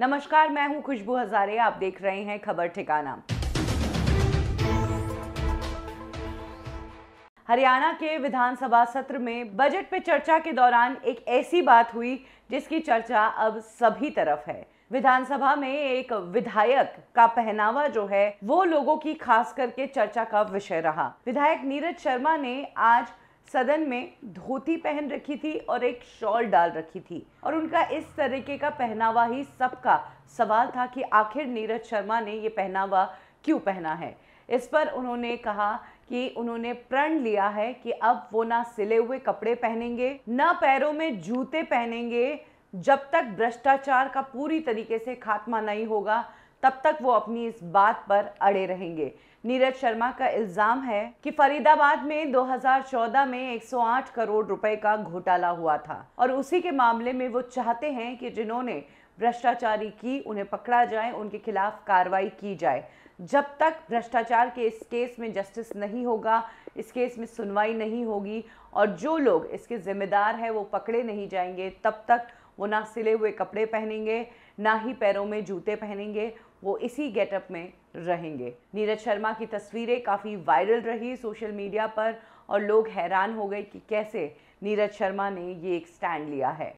नमस्कार मैं हूं खुशबू हजारे आप देख रहे हैं खबर ठिकाना हरियाणा के विधानसभा सत्र में बजट पे चर्चा के दौरान एक ऐसी बात हुई जिसकी चर्चा अब सभी तरफ है विधानसभा में एक विधायक का पहनावा जो है वो लोगों की खास करके चर्चा का विषय रहा विधायक नीरज शर्मा ने आज सदन में धोती पहन रखी थी और एक शॉल डाल रखी थी और उनका इस तरीके का पहनावा ही सबका सवाल था कि आखिर नीरज शर्मा ने ये पहनावा क्यों पहना है इस पर उन्होंने कहा कि उन्होंने प्रण लिया है कि अब वो ना सिले हुए कपड़े पहनेंगे ना पैरों में जूते पहनेंगे जब तक भ्रष्टाचार का पूरी तरीके से खात्मा नहीं होगा तब तक वो अपनी इस बात पर अड़े रहेंगे नीरज शर्मा का इल्ज़ाम है कि फरीदाबाद में 2014 में 108 करोड़ रुपए का घोटाला हुआ था और उसी के मामले में वो चाहते हैं कि जिन्होंने भ्रष्टाचारी की उन्हें पकड़ा जाए उनके खिलाफ कार्रवाई की जाए जब तक भ्रष्टाचार के इस केस में जस्टिस नहीं होगा इस केस में सुनवाई नहीं होगी और जो लोग इसके ज़िम्मेदार है वो पकड़े नहीं जाएंगे तब तक वो ना सिले हुए कपड़े पहनेंगे ना ही पैरों में जूते पहनेंगे वो इसी गेटअप में रहेंगे नीरज शर्मा की तस्वीरें काफ़ी वायरल रही सोशल मीडिया पर और लोग हैरान हो गए कि कैसे नीरज शर्मा ने ये एक स्टैंड लिया है